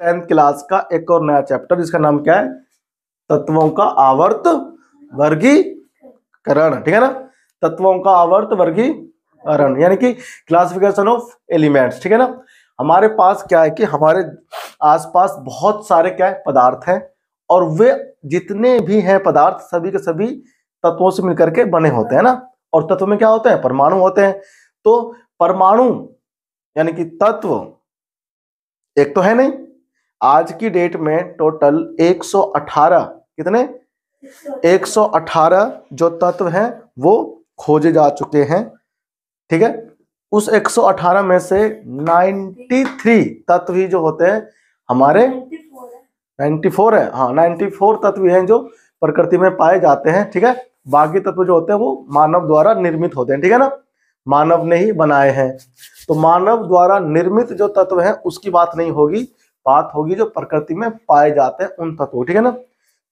Tenth class का एक और नया चैप्टर जिसका नाम क्या है तत्वों का आवर्त वर्गीकरण ठीक है ना तत्वों का आवर्त वर्गीकरण यानी कि क्लासिफिकेशन ऑफ एलिमेंट्स ठीक है ना हमारे पास क्या है कि हमारे आसपास बहुत सारे क्या है पदार्थ हैं और वे जितने भी हैं पदार्थ सभी के सभी तत्वों से मिलकर के बने होते हैं ना और तत्व में क्या होते हैं परमाणु होते हैं तो परमाणु यानी कि तत्व एक तो है नहीं आज की डेट में टोटल 118 कितने 118 जो तत्व हैं वो खोजे जा चुके हैं ठीक है उस 118 में से 93 तत्व ही जो होते हैं हमारे 94 है हाँ 94 तत्व हैं जो प्रकृति में पाए जाते हैं ठीक है बाकी तत्व जो होते हैं वो मानव द्वारा निर्मित होते हैं ठीक है ना मानव ने ही बनाए हैं तो मानव द्वारा निर्मित जो तत्व हैं उसकी बात नहीं होगी बात होगी जो प्रकृति में पाए जाते हैं उन तत्वों ठीक है ना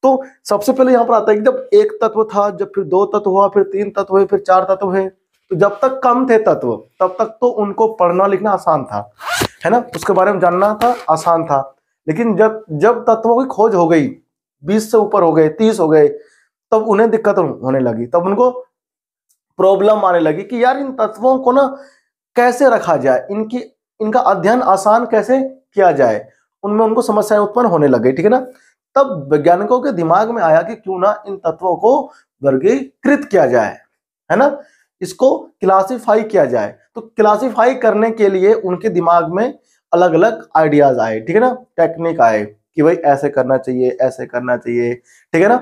तो सबसे पहले यहाँ पर आता है कि जब एक तत्व था जब फिर दो तत्व हुआ फिर तीन तत्व हुए फिर चार तत्व हुए तो जब तक कम थे तत्व तब तक तो उनको पढ़ना लिखना आसान था है ना उसके बारे में जानना था आसान था लेकिन जब जब तत्वों की खोज हो गई बीस से ऊपर हो गए तीस हो गए तब उन्हें दिक्कत होने लगी तब उनको प्रॉब्लम आने लगी कि यार इन तत्वों को ना कैसे रखा जाए इनकी इनका अध्ययन आसान कैसे किया जाए उनमें उनको समस्याएं उत्पन्न होने लगे ठीक है ना तब वैज्ञानिकों के दिमाग में आया कि क्यों ना इन तत्वों को वर्गीकृत किया जाए है ना इसको क्लासिफाई किया जाए तो क्लासिफाई करने के लिए उनके दिमाग में अलग अलग आइडियाज आए ठीक है ना टेक्निक आए कि भाई ऐसे करना चाहिए ऐसे करना चाहिए ठीक है ना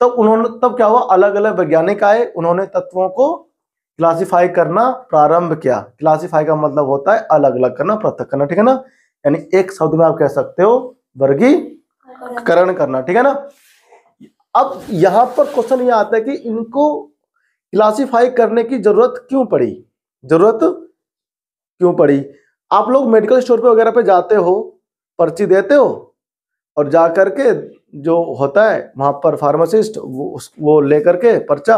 तब उन्होंने तब क्या हुआ अलग अलग वैज्ञानिक आए उन्होंने तत्वों को क्लासिफाई करना प्रारंभ किया क्लासिफाई का मतलब होता है अलग अलग करना पृथक करना ठीक है ना यानी एक शब्द में आप कह सकते हो वर्गीकरण करना ठीक है ना अब यहां पर क्वेश्चन ये आता है कि इनको क्लासिफाई करने की जरूरत क्यों पड़ी जरूरत क्यों पड़ी आप लोग मेडिकल स्टोर पे वगैरह पे जाते हो पर्ची देते हो और जा करके जो होता है वहां पर फार्मासिस्ट वो वो लेकर के पर्चा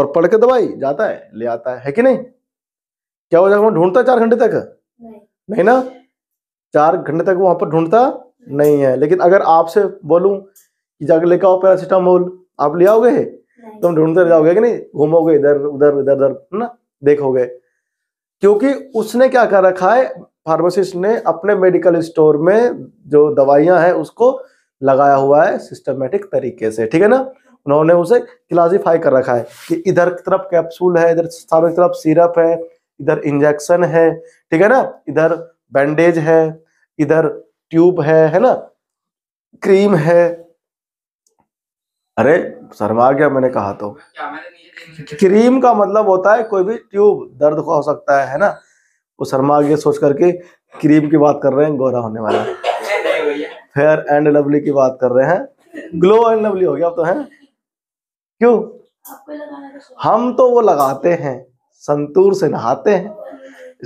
और पढ़ के दवाई जाता है ले आता है है कि नहीं क्या हो जाएगा ढूंढता है चार घंटे तक नहीं, नहीं ना चार घंटे तक वहां पर ढूंढता नहीं है लेकिन अगर आपसे बोलू कि जाकर लेकर आओ पैरासीटामोल आप ले आओगे तुम ढूंढते जाओगे कि नहीं घूमोगे इधर उधर इधर उधर है ना देखोगे क्योंकि उसने क्या कर रखा है फार्मासिस्ट ने अपने मेडिकल स्टोर में जो दवाइयां हैं उसको लगाया हुआ है सिस्टमेटिक तरीके से ठीक है ना उन्होंने उसे क्लासीफाई कर रखा है कि इधर तरफ कैप्सूल है इधर तरफ सिरप है इधर इंजेक्शन है ठीक है ना इधर बैंडेज है इधर ट्यूब है है ना क्रीम है अरे शर्मा गया मैंने कहा तो क्रीम का मतलब होता है कोई भी ट्यूब दर्द का हो सकता है है ना वो शर्मा गया सोच करके क्रीम की बात कर रहे हैं गोरा होने वाला फेयर एंड लवली की बात कर रहे हैं ग्लो एंड लवली हो गया अब तो है क्यों तो हम तो वो लगाते हैं संतूर से नहाते हैं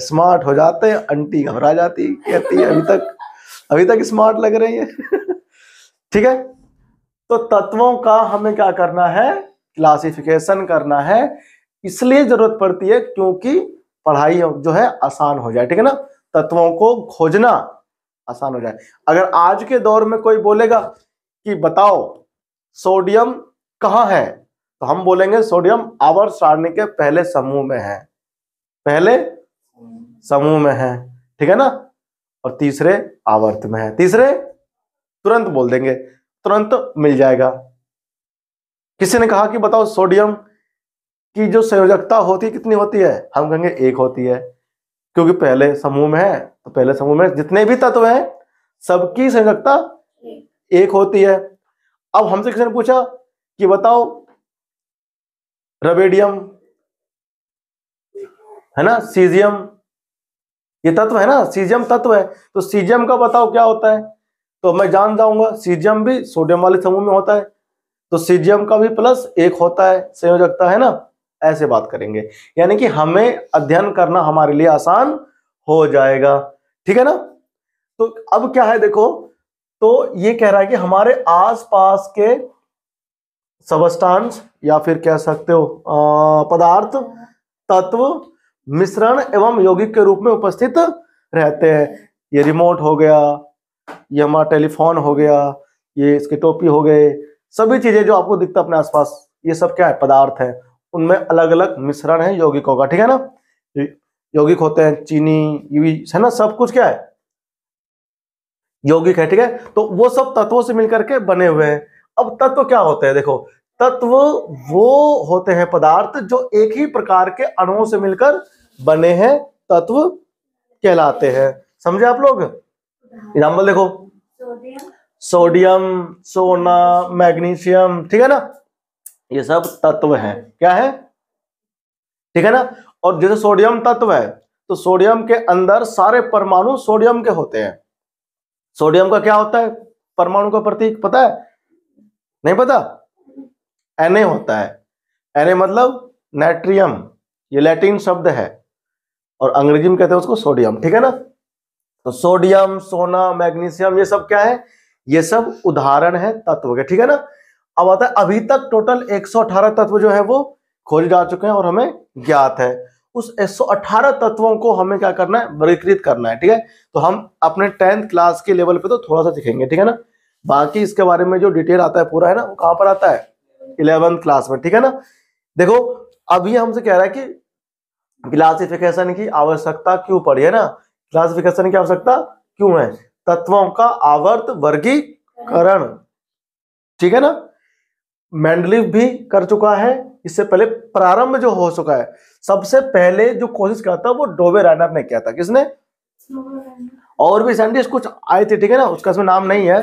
स्मार्ट हो जाते हैं आंटी घबरा जाती कहती है अभी तक अभी तक स्मार्ट लग रही है ठीक है तो तत्वों का हमें क्या करना है क्लासिफिकेशन करना है इसलिए जरूरत पड़ती है क्योंकि पढ़ाई जो है आसान हो जाए ठीक है ना तत्वों को खोजना आसान हो जाए अगर आज के दौर में कोई बोलेगा कि बताओ सोडियम कहाँ है तो हम बोलेंगे सोडियम आवर सारणी के पहले समूह में है पहले समूह में है ठीक है ना और तीसरे आवर्त में है तीसरे तुरंत बोल देंगे तुरंत मिल जाएगा किसी ने कहा कि बताओ सोडियम की जो संयोजकता होती है कितनी होती है हम कहेंगे एक होती है क्योंकि पहले समूह में है तो पहले समूह में जितने भी तत्व हैं सबकी संयोजकता एक होती है अब हमसे किसी ने पूछा कि बताओ रबेडियम है ना सीजियम ये तत्व है ना सीजियम तत्व है तो सीजियम का बताओ क्या होता है तो मैं जान जाऊंगा सीजियम भी सोडियम वाले समूह में होता है तो सीजियम का भी प्लस एक होता है संयोजकता है ना ऐसे बात करेंगे यानी कि हमें अध्ययन करना हमारे लिए आसान हो जाएगा ठीक है ना तो अब क्या है देखो तो ये कह रहा है कि हमारे आसपास के सबस्टांस या फिर कह सकते हो पदार्थ तत्व मिश्रण एवं यौगिक के रूप में उपस्थित रहते हैं ये रिमोट हो गया ये हमारा टेलीफोन हो गया ये इसकी टोपी हो गए सभी चीजें जो आपको दिखता अपने आसपास ये सब क्या है पदार्थ है उनमें अलग अलग मिश्रण है यौगिकों का ठीक है ना यौगिक होते हैं चीनी ये है ना सब कुछ क्या है यौगिक है ठीक है तो वो सब तत्वों से मिलकर के बने हुए हैं अब तत्व क्या होते हैं देखो तत्व वो होते हैं पदार्थ जो एक ही प्रकार के अणुओं से मिलकर बने हैं तत्व कहलाते हैं समझे आप लोग एग्जाम्पल देखो सोडियम सोना मैग्नीशियम ठीक है ना ये सब तत्व हैं क्या है ठीक है ना और जैसे सोडियम तत्व है तो सोडियम के अंदर सारे परमाणु सोडियम के होते हैं सोडियम का क्या होता है परमाणु का प्रतीक पता है नहीं पता एन होता है एन मतलब नाइट्रियम ये लैटिन शब्द है और अंग्रेजी में कहते हैं उसको सोडियम ठीक है ना तो सोडियम सोना मैग्नीशियम ये सब क्या है ये सब उदाहरण है तत्व के ठीक है ना अब आता है अभी तक टोटल 118 तत्व जो है वो खोजे जा चुके हैं और हमें ज्ञात है उस 118 तत्वों को हमें क्या करना है वर्गीकृत करना है ठीक है तो हम अपने टेंथ क्लास के लेवल पे तो थोड़ा सा सीखेंगे ठीक है ना बाकी इसके बारे में जो डिटेल आता है पूरा है ना वो कहां पर आता है इलेवंथ क्लास में ठीक है ना देखो अभी हमसे कह रहा है कि क्लासिफिकेशन की आवश्यकता क्यों पड़ी है ना क्लासिफिकेशन की आवश्यकता क्यों है तत्वों का आवर्त वर्गीकरण ठीक है ना मैंडलिव भी कर चुका है इससे पहले प्रारंभ जो हो चुका है सबसे पहले जो कोशिश किया था वो डोबे राइनर ने किया था किसने और भी साइंटिस्ट कुछ आए थे ठीक है ना उसका इसमें नाम नहीं है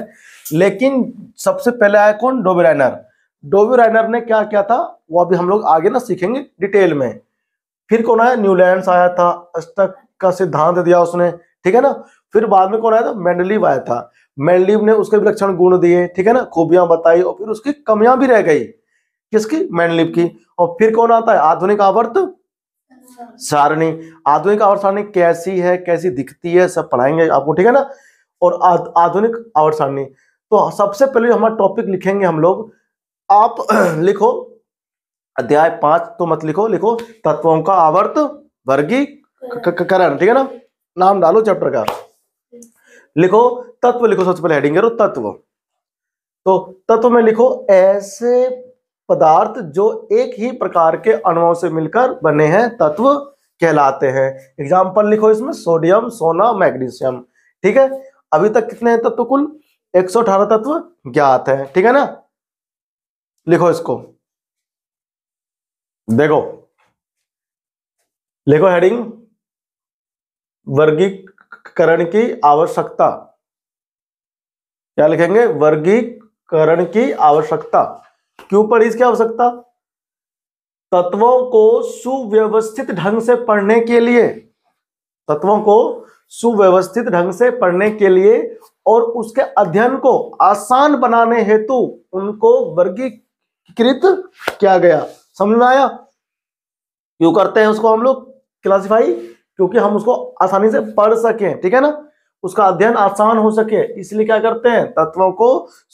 लेकिन सबसे पहले आया कौन डोबे राइनर डोवी राइनर ने क्या किया था वो अभी हम लोग आगे ना सीखेंगे डिटेल में फिर कौन आया न्यूलैंड आया था अष्टक का सिद्धांत दिया उसने ठीक है ना फिर बाद में कौन आया था मेंडलीव आया था मेंडलीव ने उसके विलक्षण गुण दिए ठीक है ना खूबियां बताई और फिर उसकी कमियां भी रह गई किसकी मेंडलीव की और फिर कौन आता है आधुनिक आवर्त सारणी आधुनिक आवर्त सारणी कैसी है कैसी दिखती है सब पढ़ाएंगे आपको ठीक है ना और आधुनिक आवर्त सारणी तो सबसे पहले हमारा टॉपिक लिखेंगे हम लोग आप लिखो अध्याय पांच तो मत लिखो लिखो तत्वों का आवर्त करण ठीक है ना नाम डालो चैप्टर का लिखो तत्व लिखो सबसे पहले हेडिंग करो तत्व तो तत्व में लिखो ऐसे पदार्थ जो एक ही प्रकार के अणुओं से मिलकर बने हैं तत्व कहलाते हैं एग्जाम्पल लिखो इसमें सोडियम सोना मैग्नीशियम ठीक है अभी तक कितने हैं तत्व कुल 118 तत्व ज्ञात है ठीक है ना लिखो इसको देखो लिखो हेडिंग वर्गीकरण की आवश्यकता क्या लिखेंगे वर्गीकरण की आवश्यकता क्यों पढ़ी इसकी आवश्यकता तत्वों को सुव्यवस्थित ढंग से पढ़ने के लिए तत्वों को सुव्यवस्थित ढंग से पढ़ने के लिए और उसके अध्ययन को आसान बनाने हेतु उनको वर्गीकरण कृत क्या गया समझ में आया क्यों करते हैं उसको हम लोग क्लासिफाई क्योंकि हम उसको आसानी से पढ़ सके ठीक है ना उसका अध्ययन आसान हो सके इसलिए क्या करते हैं तत्वों को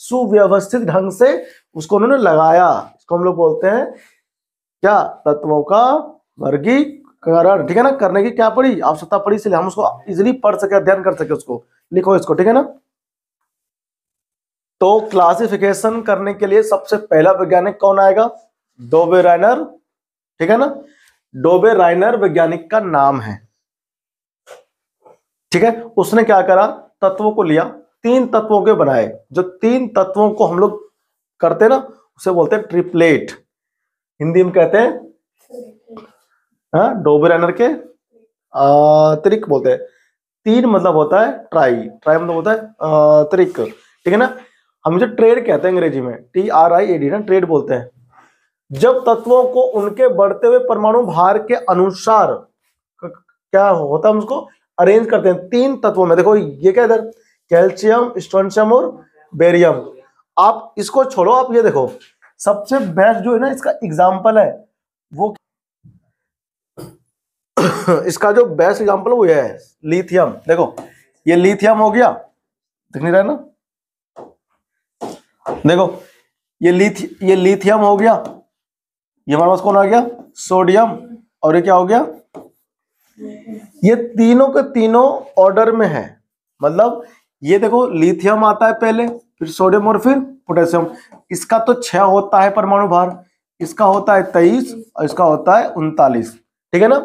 सुव्यवस्थित ढंग से उसको उन्होंने लगाया इसको हम लोग बोलते हैं क्या तत्वों का वर्गीकरण ठीक है ना करने की क्या पड़ी आवश्यकता पड़ी इसलिए हम उसको इजिली पढ़ सके अध्ययन कर सके उसको लिखो इसको ठीक है ना तो क्लासिफिकेशन करने के लिए सबसे पहला वैज्ञानिक कौन आएगा डोबे राइनर ठीक है ना डोबे राइनर वैज्ञानिक का नाम है ठीक है उसने क्या करा तत्वों को लिया तीन तत्वों के बनाए जो तीन तत्वों को हम लोग करते ना उसे बोलते हैं ट्रिपलेट हिंदी में कहते हैं हाँ, डोबे राइनर के त्रिक बोलते हैं तीन मतलब होता है ट्राई ट्राई मतलब होता है त्रिक ठीक है ना हम इसे ट्रेड कहते हैं अंग्रेजी में T R I A D ना ट्रेड बोलते हैं जब तत्वों को उनके बढ़ते हुए परमाणु भार के अनुसार क्या होता है उसको अरेंज करते हैं तीन तत्वों में देखो ये क्या इधर कैल्शियम स्टोनशियम और बेरियम आप इसको छोड़ो आप ये देखो सबसे बेस्ट जो है ना इसका एग्जाम्पल है वो इसका जो बेस्ट एग्जाम्पल वो ये है लिथियम देखो ये लिथियम हो गया दिख नहीं रहा ना देखो ये लिथ ये लिथियम हो गया ये हमारे पास कौन आ गया सोडियम और ये क्या हो गया ये तीनों के तीनों ऑर्डर में है मतलब ये देखो लिथियम आता है पहले फिर सोडियम और फिर पोटेशियम इसका तो छह होता है परमाणु भार इसका होता है तेईस और इसका होता है उनतालीस ठीक है ना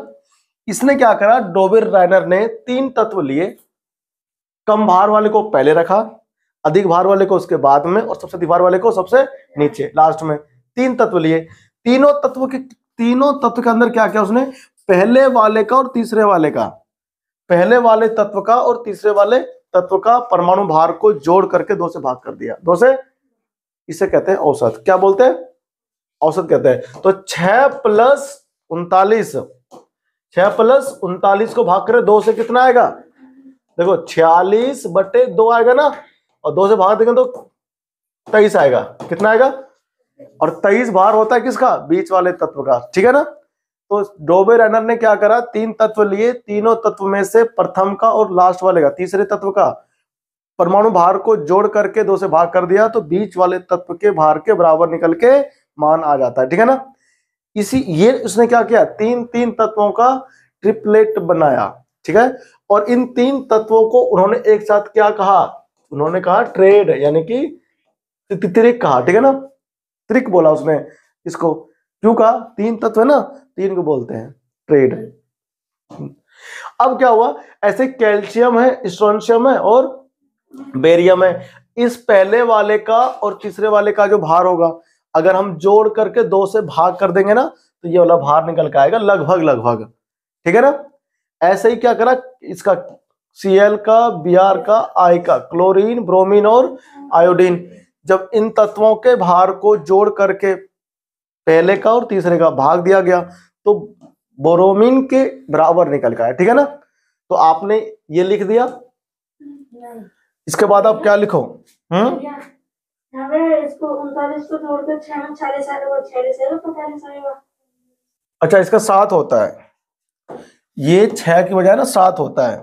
इसने क्या करा डोबिर राइनर ने तीन तत्व लिए कम भार वाले को पहले रखा अधिक भार वाले को उसके बाद में और सबसे अधिक भार वाले को सबसे नीचे लास्ट में तीन तत्व लिए तीनों तत्व के तीनों तत्व के अंदर क्या क्या उसने पहले वाले का और तीसरे वाले का पहले वाले तत्व का और तीसरे वाले तत्व का परमाणु भार को जोड़ करके दो से भाग कर दिया दो से इसे कहते हैं औसत क्या बोलते हैं औसत कहते हैं तो छ प्लस उनतालीस छह प्लस उनतालीस को भाग करें दो से कितना आएगा देखो छियालीस बटे दो आएगा ना और दो से भाग देंगे तो तेईस आएगा कितना आएगा और तेईस भार होता है किसका बीच वाले तत्व का ठीक है ना तो डोबे रैनर ने क्या करा तीन तत्व लिए तीनों तत्व में से प्रथम का और लास्ट वाले का तीसरे तत्व का परमाणु भार को जोड़ करके दो से भाग कर दिया तो बीच वाले तत्व के भार के बराबर निकल के मान आ जाता है ठीक है ना इसी ये उसने क्या किया तीन तीन तत्वों का ट्रिपलेट बनाया ठीक है और इन तीन तत्वों को उन्होंने एक साथ क्या कहा उन्होंने कहा ट्रेड यानी कि त्रिक कहा ठीक है ना त्रिक बोला उसने इसको क्यों कहा तीन तत्व है ना तीन को बोलते हैं ट्रेड अब क्या हुआ ऐसे कैल्शियम है स्ट्रोनशियम है और बेरियम है इस पहले वाले का और तीसरे वाले का जो भार होगा अगर हम जोड़ करके दो से भाग कर देंगे ना तो ये वाला भार निकल के आएगा लगभग लगभग ठीक है ना ऐसे ही क्या करा इसका सीएल का आर का आय का क्लोरीन ब्रोमीन और आयोडीन जब इन तत्वों के भार को जोड़ करके पहले का और तीसरे का भाग दिया गया तो बोरोमिन के बराबर निकल गया ठीक है ना तो आपने ये लिख दिया इसके बाद आप क्या लिखो हम्म आएगा अच्छा इसका सात होता है ये छह की बजाय ना सात होता है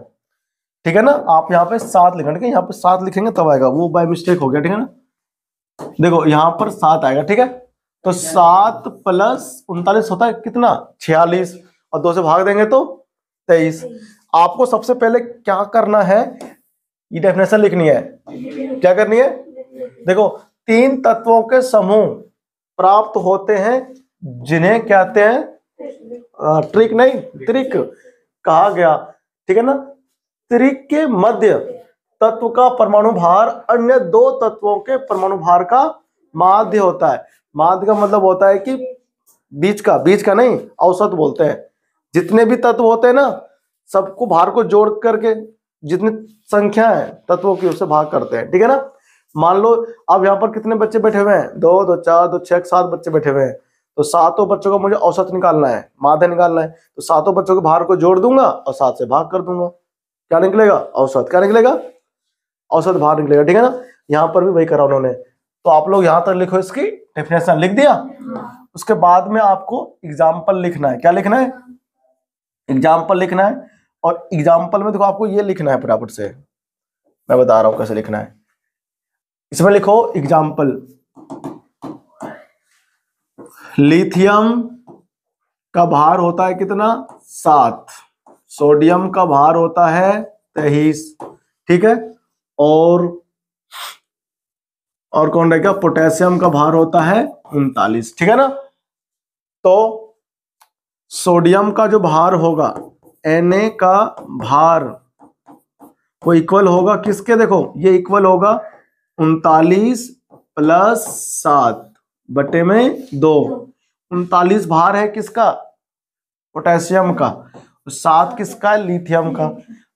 ठीक है ना आप यहाँ पे सात लिखना ठीक है यहाँ पे सात लिखेंगे तब आएगा वो बाय मिस्टेक हो गया ठीक है ना देखो यहाँ पर सात आएगा ठीक है तो सात प्लस उनतालीस होता है कितना छियालीस और दो से भाग देंगे तो तेईस आपको सबसे पहले क्या करना है ये डेफिनेशन लिखनी है क्या करनी है देखो तीन तत्वों के समूह प्राप्त होते हैं जिन्हें कहते हैं ट्रिक नहीं ट्रिक कहा गया ठीक है ना त्रिक के मध्य तत्व का परमाणु भार अन्य दो तत्वों के परमाणु भार का माध्य होता है माध्य का मतलब होता है कि बीच का बीच का नहीं औसत बोलते हैं जितने भी तत्व होते हैं ना सबको भार को जोड़ करके जितनी संख्या है तत्वों की उसे भाग करते हैं ठीक है ना मान लो अब यहाँ पर कितने बच्चे बैठे हुए हैं दो दो चार दो छह सात बच्चे बैठे हुए हैं तो सातों बच्चों का मुझे औसत निकालना है माध्य निकालना है तो सातों बच्चों के भार को जोड़ दूंगा और सात से भाग कर दूंगा क्या निकलेगा औसत क्या निकलेगा औसत भार निकलेगा ठीक है ना यहाँ पर भी वही करा उन्होंने तो आप लोग यहाँ तक लिखो इसकी डेफिनेशन लिख दिया उसके बाद में आपको एग्जाम्पल लिखना है क्या लिखना है एग्जाम्पल लिखना है और एग्जाम्पल में देखो आपको ये लिखना है फटाफट से मैं बता रहा हूं कैसे लिखना है इसमें लिखो एग्जाम्पल लिथियम का भार होता है कितना सात सोडियम का भार होता है तेईस ठीक है और और कौन रहेगा पोटेशियम का भार होता है उनतालीस ठीक है ना तो सोडियम का जो भार होगा Na का भार वो इक्वल होगा किसके देखो ये इक्वल होगा उनतालीस प्लस सात बटे में दो उनतालीस भार है किसका पोटेशियम का तो सात किसका है लिथियम का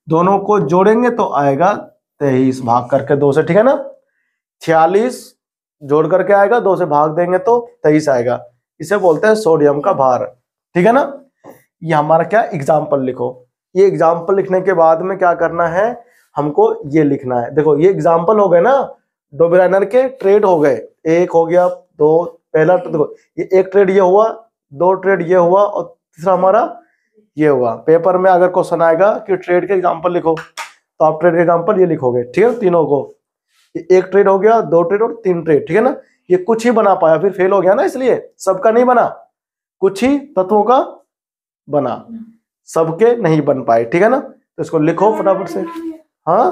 दोनों को जोड़ेंगे तो आएगा तेईस भाग करके दो से ठीक है ना छियालीस जोड़ करके आएगा दो से भाग देंगे तो तेईस आएगा इसे बोलते हैं सोडियम का भार ठीक है ना ये हमारा क्या एग्जाम्पल लिखो ये एग्जाम्पल लिखने के बाद में क्या करना है हमको ये लिखना है देखो ये एग्जाम्पल हो गए ना डोबराइनर के ट्रेड हो गए एक हो गया दो पहला तो देखो ये एक ट्रेड ये हुआ दो ट्रेड ये हुआ और तीसरा हमारा ये होगा पेपर में अगर क्वेश्चन आएगा कि ट्रेड के एग्जाम्पल लिखो तो आप ट्रेड के एग्जाम्पल ये लिखोगे ठीक है तीनों को एक ट्रेड हो गया दो ट्रेड और तीन ट्रेड ठीक है ना ये कुछ ही बना पाया फिर फेल हो गया ना इसलिए सबका नहीं बना कुछ ही तत्वों का बना सबके नहीं बन पाए ठीक है ना तो इसको लिखो फटाफट से हाँ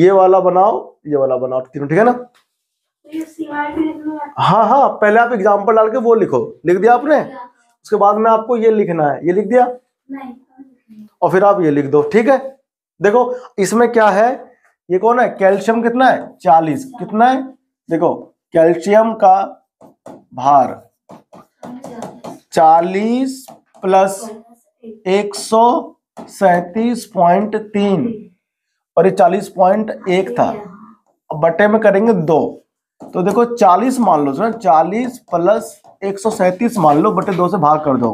ये वाला बनाओ ये वाला बनाओ तीनों ठीक है ना तो हाँ हाँ पहले आप एग्जाम्पल डाल के वो लिखो लिख दिया आपने हाँ। उसके बाद में आपको ये लिखना है ये लिख दिया और फिर आप ये लिख दो ठीक है देखो इसमें क्या है ये कौन है कैल्शियम कितना है चालीस कितना है देखो कैल्शियम का भार चालीस प्लस एक सौ सैतीस पॉइंट तीन और ये चालीस पॉइंट एक था बटे में करेंगे दो तो देखो चालीस मान लो चालीस प्लस एक सौ सैंतीस मान लो बटे दो से भाग कर दो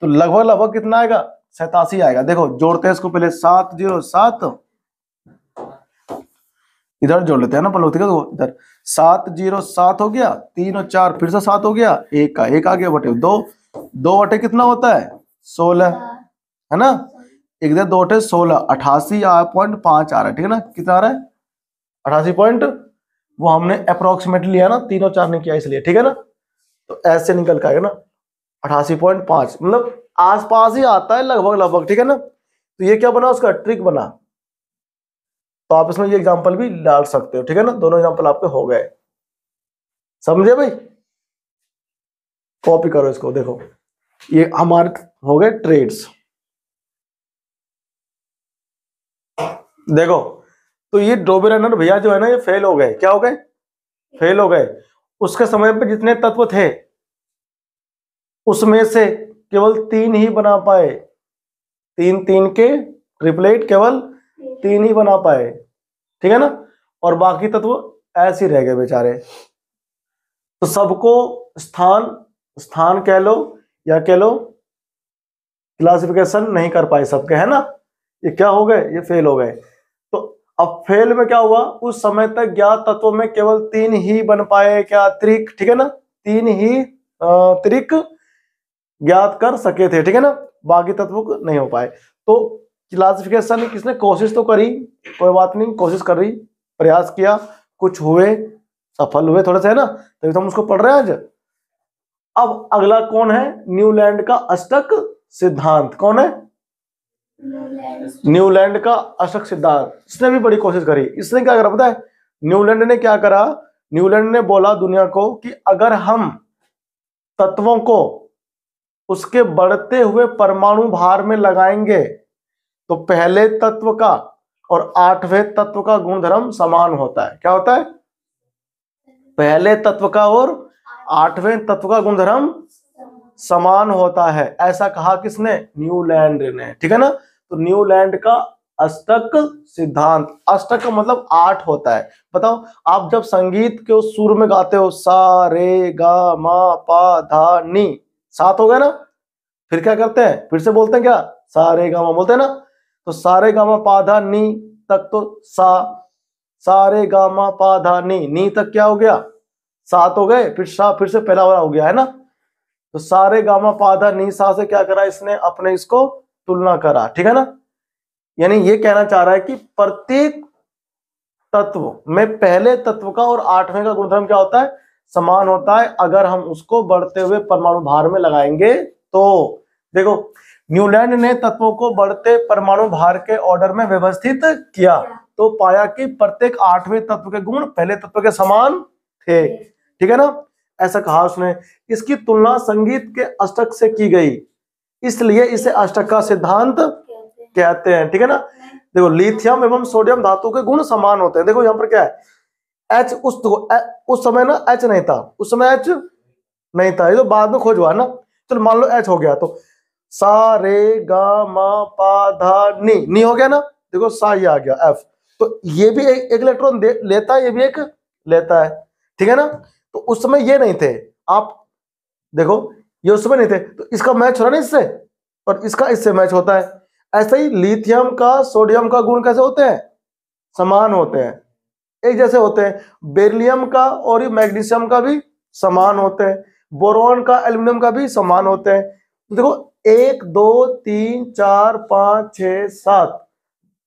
तो लगभग लगभग कितना आएगा सैतासी आएगा देखो जोड़ते हैं इसको पहले सात जीरो सात इधर जोड़ लेते हैं ना पलोक देखो इधर सात जीरो सात हो गया तीन और चार फिर से सात हो गया एक का एक आ गया बटे दो दो बटे कितना होता है सोलह है ना एक इधर दो बटे सोलह अठासी पॉइंट पांच आ रहा है ठीक है ना कितना आ रहा है अठासी पॉइंट वो हमने अप्रोक्सीमेटली लिया ना तीन और चार ने किया इसलिए ठीक है ना तो ऐसे निकल का आएगा ना अठासी पॉइंट पांच मतलब आसपास ही आता है लगभग लगभग ठीक है ना तो ये क्या बना उसका ट्रिक बना तो आप इसमें ये एग्जाम्पल भी डाल सकते हो ठीक है ना दोनों एग्जाम्पल आपके हो गए समझे भाई कॉपी करो इसको देखो ये हमारे हो गए ट्रेड्स देखो तो ये डोबे रनर भैया जो है ना ये फेल हो गए क्या हो गए फेल हो गए उसके समय पर जितने तत्व थे उसमें से केवल तीन ही बना पाए तीन तीन के ट्रिपलेट केवल तीन ही बना पाए ठीक है ना और बाकी तत्व ऐसे ही रह गए बेचारे तो सबको स्थान स्थान कह लो या कह लो क्लासिफिकेशन नहीं कर पाए सबके है ना ये क्या हो गए ये फेल हो गए अब फेल में क्या हुआ उस समय तक ज्ञात तत्वों में केवल तीन ही बन पाए क्या त्रिक ठीक है ना तीन ही त्रिक ज्ञात कर सके थे ठीक है ना बाकी तत्व नहीं हो पाए तो क्लासिफिकेशन किसने कोशिश तो करी कोई बात नहीं कोशिश कर रही प्रयास किया कुछ हुए सफल हुए थोड़े से है ना तभी तो हम उसको पढ़ रहे हैं आज अब अगला कौन है न्यूलैंड का अष्टक सिद्धांत कौन है न्यूलैंड का अशक सिद्धार्थ इसने भी बड़ी कोशिश करी इसने क्या करा पता है न्यूलैंड ने क्या करा न्यूलैंड ने बोला दुनिया को कि अगर हम तत्वों को उसके बढ़ते हुए परमाणु भार में लगाएंगे तो पहले तत्व का और आठवें तत्व का गुणधर्म समान होता है क्या होता है पहले तत्व का और आठवें तत्व का गुणधर्म समान होता है ऐसा कहा किसने न्यूलैंड ने ठीक है ना तो न्यूलैंड का अष्टक सिद्धांत अष्टक का मतलब आठ होता है बताओ आप जब संगीत के उस सुर में गाते हो सा रे गा मा पा धा नी सात हो गए ना फिर क्या करते हैं फिर से बोलते हैं क्या सा रे गा मा बोलते हैं ना तो सारे गा मा पा धा नी तक तो सा सारे गा मा पा धा नी नी तक क्या हो गया सात हो गए फिर सा फिर से पहला वाला हो गया है ना तो सारे गामा पाधा निशा से क्या करा इसने अपने इसको तुलना करा ठीक है ना यानी ये कहना चाह रहा है कि प्रत्येक तत्व में पहले तत्व का और आठवें का गुणधर्म क्या होता है समान होता है अगर हम उसको बढ़ते हुए परमाणु भार में लगाएंगे तो देखो न्यूलैंड ने तत्वों को बढ़ते परमाणु भार के ऑर्डर में व्यवस्थित किया तो पाया कि प्रत्येक आठवें तत्व के गुण पहले तत्व के समान थे ठीक है ना ऐसा कहा उसने इसकी तुलना संगीत के अष्टक से की गई इसलिए इसे अष्टक का सिद्धांत कहते हैं ठीक है ना देखो लिथियम एवं सोडियम धातु के गुण समान होते हैं देखो यहां पर क्या है एच उस तो, ए, उस समय ना एच नहीं था उस समय एच नहीं था ये तो बाद में खोज हुआ ना चलो मान लो एच हो गया तो सा रे गा मा पा धा नी नी हो गया ना देखो सा ये आ गया एफ तो ये भी एक, एक इलेक्ट्रॉन लेता है ये भी एक लेता है ठीक है ना तो उस समय ये नहीं थे आप देखो ये उस समय नहीं थे तो इसका मैच हो रहा ना इससे और इसका इससे मैच होता है ऐसे ही लिथियम का सोडियम का गुण कैसे होते हैं समान होते हैं एक जैसे होते हैं बेरिलियम का और ये मैग्नीशियम का भी समान होते हैं बोरोन का एल्यूमिनियम का भी समान होते हैं तो देखो एक दो तीन चार पांच छ सात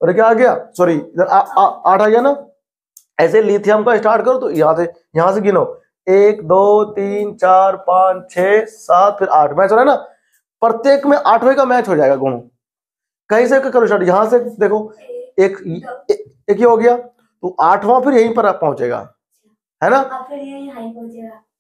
और क्या आ गया सॉरी आठ आ गया ना ऐसे लिथियम का स्टार्ट करो तो यहां से यहां से गिनो एक दो तीन चार पांच छ सात फिर आठ मैच हो रहा है ना प्रत्येक में आठवें का मैच हो जाएगा गुण कहीं से करो स्टार्ट यहां से देखो एक एक ही हो गया तो आठवां फिर यहीं पर आप पहुंचेगा है ना हाँ,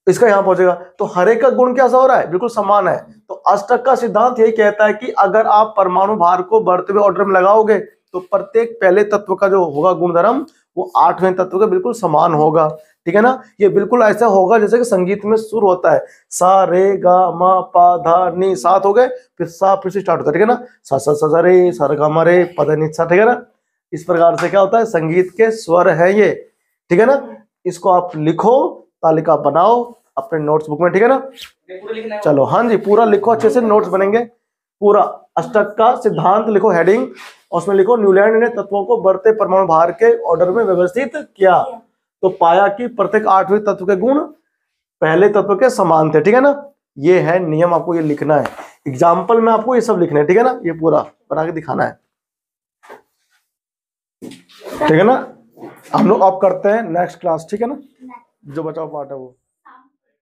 इसका यहां पहुंचेगा तो हरेक का गुण क्या सा हो रहा है बिल्कुल समान है तो अष्टक का सिद्धांत यही कहता है कि अगर आप परमाणु भार को बढ़ते हुए ऑर्डर में लगाओगे तो प्रत्येक पहले तत्व का जो होगा गुणधर्म वो आठवें तत्व के बिल्कुल समान होगा ठीक है ना ये बिल्कुल ऐसा होगा जैसे कि संगीत में सुर होता है सा रे गा मा पा धा नी सात हो गए फिर सा फिर से स्टार्ट होता है ठीक है ना सा सा सा रे सा गा मा रे पद नी सा ठीक है ना इस प्रकार से क्या होता है संगीत के स्वर है ये ठीक है ना इसको आप लिखो तालिका बनाओ अपने नोट्स बुक में ठीक है ना चलो हाँ जी पूरा लिखो अच्छे से नोट्स बनेंगे पूरा अष्टक का सिद्धांत लिखो हेडिंग और उसमें लिखो न्यूलैंड ने तत्वों को बढ़ते परमाणु भार के ऑर्डर में व्यवस्थित किया तो पाया कि प्रत्येक आठवें तत्व के गुण पहले तत्व के समान थे ठीक है ना ये है नियम आपको ये लिखना है एग्जाम्पल में आपको ये सब लिखना है ठीक है ना ये पूरा बना के दिखाना है ठीक है ना हम लोग अब करते हैं नेक्स्ट क्लास ठीक है ना जो बचाओ पार्ट है वो